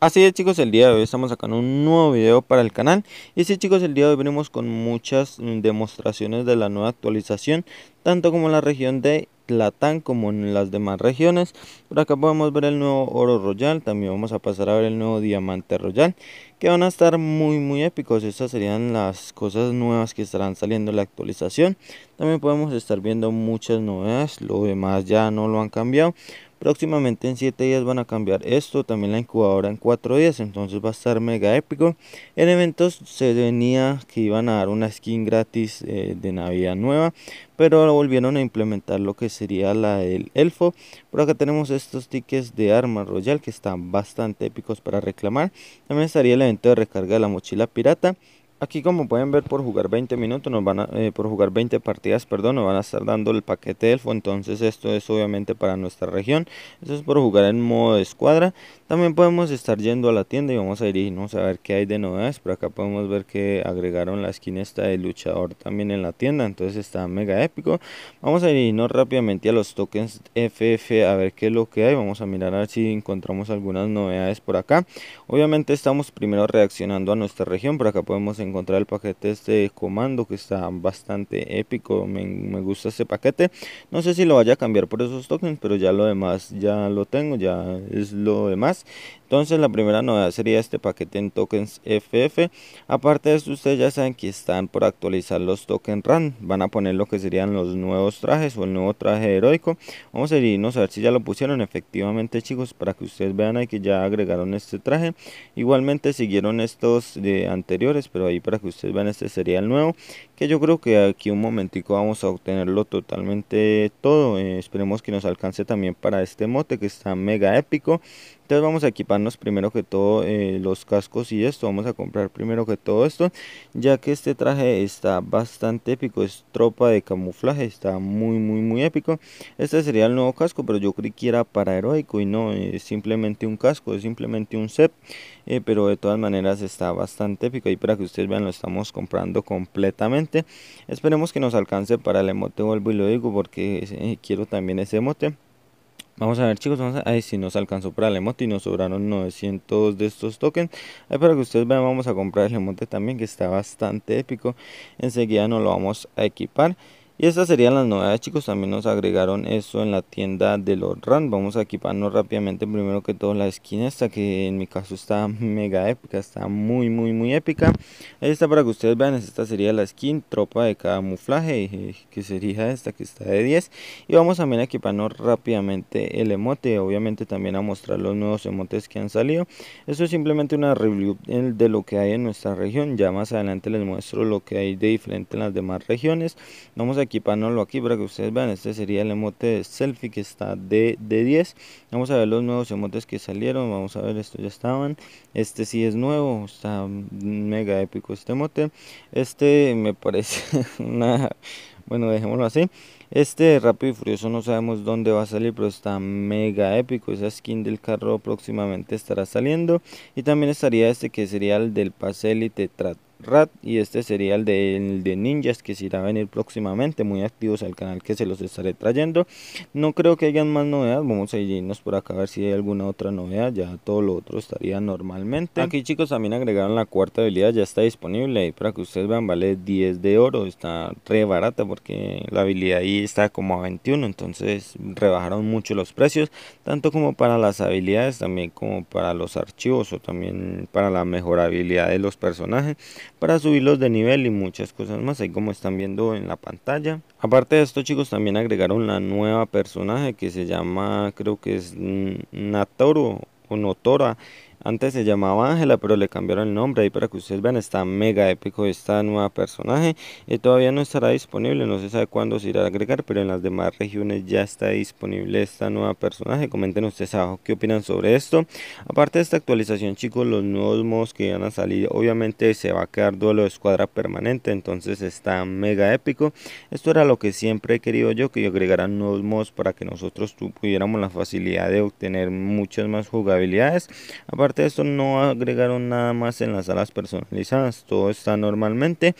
Así es chicos, el día de hoy estamos sacando un nuevo video para el canal Y sí chicos, el día de hoy venimos con muchas demostraciones de la nueva actualización Tanto como en la región de Latán como en las demás regiones Por acá podemos ver el nuevo Oro Royal También vamos a pasar a ver el nuevo Diamante Royal Que van a estar muy muy épicos Estas serían las cosas nuevas que estarán saliendo en la actualización También podemos estar viendo muchas novedades Lo demás ya no lo han cambiado Próximamente en 7 días van a cambiar esto, también la incubadora en 4 días, entonces va a estar mega épico. En eventos se venía que iban a dar una skin gratis eh, de Navidad nueva, pero ahora volvieron a implementar lo que sería la del elfo. Por acá tenemos estos tickets de arma royal que están bastante épicos para reclamar. También estaría el evento de recarga de la mochila pirata. Aquí como pueden ver por jugar 20 minutos, nos van eh, por jugar 20 partidas, perdón, nos van a estar dando el paquete elfo, entonces esto es obviamente para nuestra región, Esto es por jugar en modo de escuadra, también podemos estar yendo a la tienda y vamos a dirigirnos a ver qué hay de novedades, por acá podemos ver que agregaron la skin esta de luchador también en la tienda, entonces está mega épico, vamos a dirigirnos rápidamente a los tokens FF a ver qué es lo que hay, vamos a mirar a ver si encontramos algunas novedades por acá, obviamente estamos primero reaccionando a nuestra región, por acá podemos encontrar encontrar el paquete este comando que está bastante épico. Me, me, gusta este paquete. No sé si lo vaya a cambiar por esos tokens, pero ya lo demás ya lo tengo, ya es lo demás. Entonces la primera novedad sería este paquete en tokens FF. Aparte de esto, ustedes ya saben que están por actualizar los tokens run Van a poner lo que serían los nuevos trajes o el nuevo traje heroico. Vamos a irnos a ver si ya lo pusieron efectivamente chicos para que ustedes vean ahí que ya agregaron este traje. Igualmente siguieron estos de anteriores, pero ahí para que ustedes vean este sería el nuevo que yo creo que aquí un momentico vamos a obtenerlo totalmente todo. Eh, esperemos que nos alcance también para este mote que está mega épico. Entonces vamos a equiparnos primero que todo eh, los cascos y esto. Vamos a comprar primero que todo esto. Ya que este traje está bastante épico. Es tropa de camuflaje. Está muy muy muy épico. Este sería el nuevo casco. Pero yo creí que era para heroico. Y no. Eh, es simplemente un casco. Es simplemente un set. pero de todas maneras está bastante épico. Y para que ustedes vean lo estamos comprando completamente. Esperemos que nos alcance para el emote, vuelvo y lo digo porque eh, quiero también ese emote. Vamos a ver chicos, vamos a ver si nos alcanzó para el emote y nos sobraron 900 de estos tokens. Ahí para que ustedes vean, vamos a comprar el emote también que está bastante épico. Enseguida nos lo vamos a equipar. Y estas serían las novedades chicos, también nos agregaron eso en la tienda de los run Vamos a equiparnos rápidamente primero que todo la skin esta que en mi caso está mega épica, está muy muy muy épica. Ahí está para que ustedes vean, esta sería la skin, tropa de camuflaje, eh, que sería esta que está de 10. Y vamos también a equiparnos rápidamente el emote, obviamente también a mostrar los nuevos emotes que han salido. Esto es simplemente una review de lo que hay en nuestra región, ya más adelante les muestro lo que hay de diferente en las demás regiones. Vamos a aquí, aquí para que ustedes vean. Este sería el emote selfie que está de, de 10. Vamos a ver los nuevos emotes que salieron. Vamos a ver, estos ya estaban. Este sí es nuevo, está mega épico este emote. Este me parece una... Bueno, dejémoslo así. Este Rápido y Furioso no sabemos dónde va a salir, pero está mega épico. Esa skin del carro próximamente estará saliendo. Y también estaría este que sería el del pase élite Rat y este sería el de, ninjas que se irá a venir próximamente muy activos al canal que se los estaré trayendo no creo que hayan más novedades vamos a irnos por acá a ver si hay alguna otra novedad ya todo lo otro estaría normalmente aquí chicos también agregaron la cuarta habilidad ya está disponible ahí para que ustedes vean vale 10 de oro está re barata porque la habilidad ahí está como a 21 entonces rebajaron mucho los precios tanto como para las habilidades también como para los archivos o también para la habilidad de los personajes para subirlos de nivel y muchas cosas más, ahí como están viendo en la pantalla. Aparte de esto chicos, también agregaron la nueva personaje que se llama, creo que es Natoro o Notora antes se llamaba Ángela, pero le cambiaron el nombre. Ahí para que ustedes vean, está mega épico esta nueva personaje. y eh, todavía no estará disponible, no se sabe cuándo se irá a agregar, pero en las demás regiones ya está disponible esta nueva personaje. Comenten ustedes abajo qué opinan sobre esto. Aparte de esta actualización, chicos, los nuevos modos que van a salir, obviamente se va a quedar duelo de escuadra permanente, entonces está mega épico. Esto era lo que siempre he querido yo, que agregaran nuevos mods para que nosotros pudiéramos la facilidad de obtener muchas más jugabilidades. Aparte Aparte de esto, no agregaron nada más en las alas personalizadas. Todo está normalmente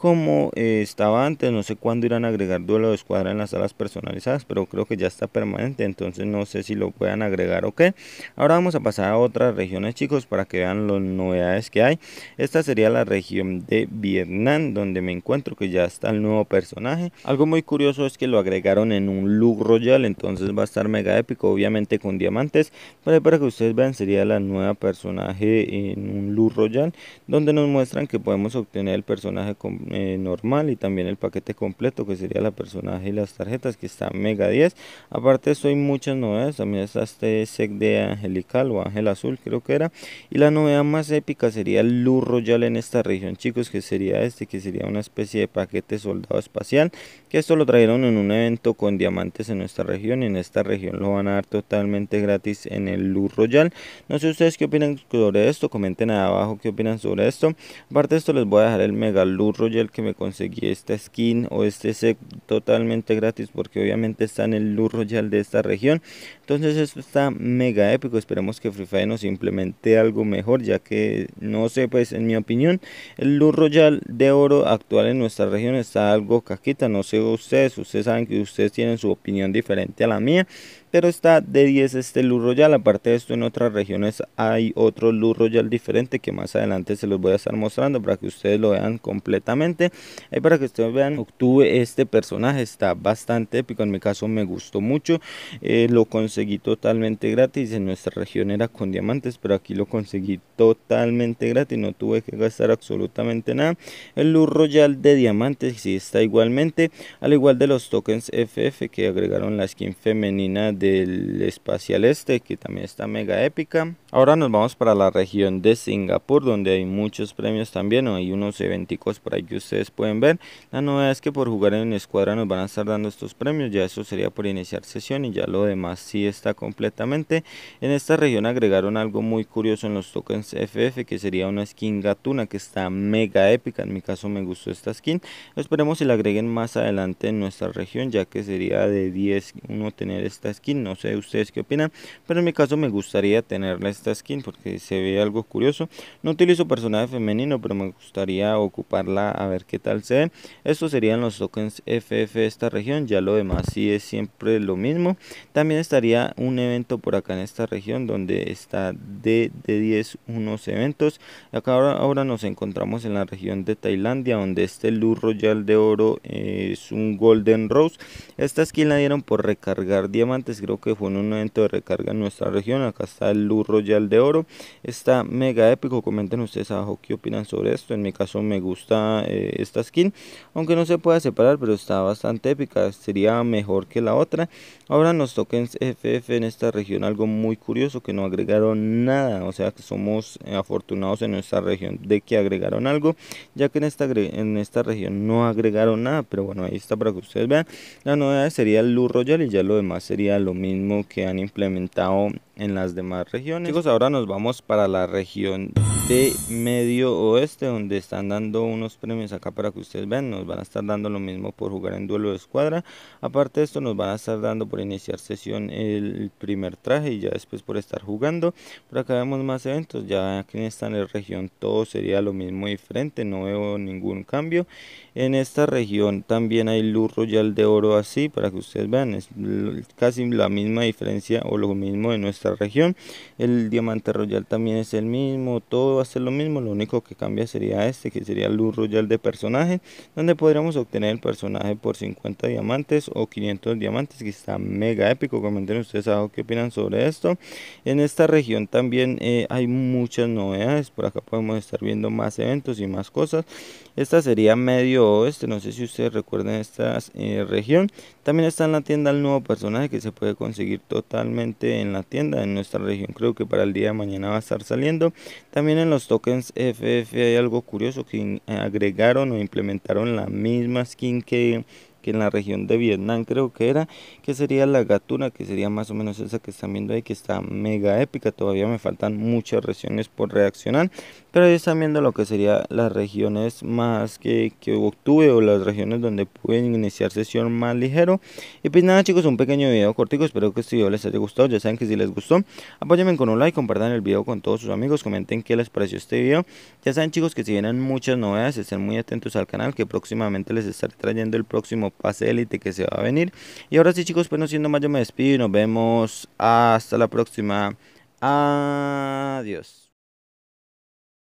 como eh, estaba antes. No sé cuándo irán a agregar duelo de escuadra en las salas personalizadas, pero creo que ya está permanente, entonces no sé si lo puedan agregar o qué. Ahora vamos a pasar a otras regiones, chicos, para que vean las novedades que hay. Esta sería la región de Vietnam, donde me encuentro que ya está el nuevo personaje. Algo muy curioso es que lo agregaron en un look royal, entonces va a estar mega épico, obviamente con diamantes. Pero para que ustedes vean, sería la nueva personaje en un look royal, donde nos muestran que podemos obtener el personaje con eh, normal y también el paquete completo que sería la personaje y las tarjetas que está mega 10 aparte esto hay muchas novedades también está este sec de angelical o ángel azul creo que era y la novedad más épica sería el luz royal en esta región chicos que sería este que sería una especie de paquete soldado espacial que esto lo trajeron en un evento con diamantes en nuestra región y en esta región lo van a dar totalmente gratis en el luz royal no sé ustedes qué opinan sobre esto comenten abajo qué opinan sobre esto aparte de esto les voy a dejar el mega luz royal el que me conseguí esta skin o este set totalmente gratis porque obviamente está en el Loot Royal de esta región. Entonces esto está mega épico, esperemos que Free Fire nos implemente algo mejor ya que no sé, pues en mi opinión el Loot Royal de oro actual en nuestra región está algo caquita, no sé ustedes, ustedes saben que ustedes tienen su opinión diferente a la mía pero está de 10 este Luz Royal. Aparte de esto, en otras regiones hay otro Luz Royal diferente que más adelante se los voy a estar mostrando para que ustedes lo vean completamente. Ahí para que ustedes vean, obtuve este personaje, está bastante épico. En mi caso, me gustó mucho. Eh, lo conseguí totalmente gratis. En nuestra región era con diamantes, pero aquí lo conseguí totalmente gratis. No tuve que gastar absolutamente nada. El Luz Royal de diamantes, sí está igualmente, al igual de los tokens FF que agregaron la skin femenina del Espacial Este, que también está mega épica. Ahora nos vamos para la región de Singapur, donde hay muchos premios también. Hay unos eventicos por ahí que ustedes pueden ver. La novedad es que por jugar en escuadra nos van a estar dando estos premios. Ya eso sería por iniciar sesión y ya lo demás sí está completamente. En esta región agregaron algo muy curioso en los tokens FF, que sería una skin gatuna que está mega épica. En mi caso me gustó esta skin. Esperemos si la agreguen más adelante en nuestra región, ya que sería de 10 uno tener esta skin. No sé ustedes qué opinan, pero en mi caso me gustaría tenerla esta skin porque se ve algo curioso. No utilizo personaje femenino, pero me gustaría ocuparla a ver qué tal se ve. Estos serían los tokens FF de esta región, ya lo demás sí es siempre lo mismo. También estaría un evento por acá en esta región donde está de, de 10 unos eventos. Acá ahora, ahora, nos encontramos en la región de Tailandia donde este lu Royal de Oro es un Golden Rose. Esta skin la dieron por recargar diamantes, creo que fue en un evento de recarga en nuestra región. Acá está el lu Royal de Oro. Está mega épico. Comenten ustedes abajo qué opinan sobre esto. En mi caso me gusta eh, esta skin. Aunque no se pueda separar, pero está bastante épica. Sería mejor que la otra. Ahora nos toca en FF en esta región algo muy curioso que no agregaron nada. O sea que somos afortunados en nuestra región de que agregaron algo. Ya que en esta, en esta región no agregaron nada. Pero bueno, ahí está para que ustedes vean. La novedad sería el Lu Royal y ya lo demás sería lo mismo que han implementado en las demás regiones. Chicos, ahora nos vamos para la región de medio oeste donde están dando unos premios acá para que ustedes vean nos van a estar dando lo mismo por jugar en duelo de escuadra aparte de esto nos van a estar dando por iniciar sesión el primer traje y ya después por estar jugando por acá vemos más eventos ya aquí en esta región todo sería lo mismo diferente no veo ningún cambio en esta región también hay luz royal de oro así para que ustedes vean es casi la misma diferencia o lo mismo de nuestra región el diamante royal también es el mismo todo va lo mismo, lo único que cambia sería este, que sería Luz Royal de personaje, donde podríamos obtener el personaje por 50 diamantes o 500 diamantes, que está mega épico, comenten ustedes algo que opinan sobre esto. En esta región también eh, hay muchas novedades, por acá podemos estar viendo más eventos y más cosas, esta sería medio oeste, no sé si ustedes recuerdan esta eh, región. También está en la tienda el nuevo personaje que se puede conseguir totalmente en la tienda en nuestra región. Creo que para el día de mañana va a estar saliendo. También en los tokens FF hay algo curioso que agregaron o implementaron la misma skin que que en la región de Vietnam creo que era, que sería la Gatuna, que sería más o menos esa que están viendo ahí, que está mega épica, todavía me faltan muchas regiones por reaccionar, pero ahí están viendo lo que sería las regiones más que, que obtuve o las regiones donde pueden iniciar sesión más ligero, y pues nada chicos, un pequeño video cortico, espero que este video les haya gustado, ya saben que si les gustó, apóyenme con un like, compartan el video con todos sus amigos, comenten qué les pareció este video, ya saben chicos que si vienen muchas novedades, estén muy atentos al canal, que próximamente les estaré trayendo el próximo pas élite que se va a venir. Y ahora sí chicos, pues no siendo más yo me despido y nos vemos hasta la próxima. Adiós.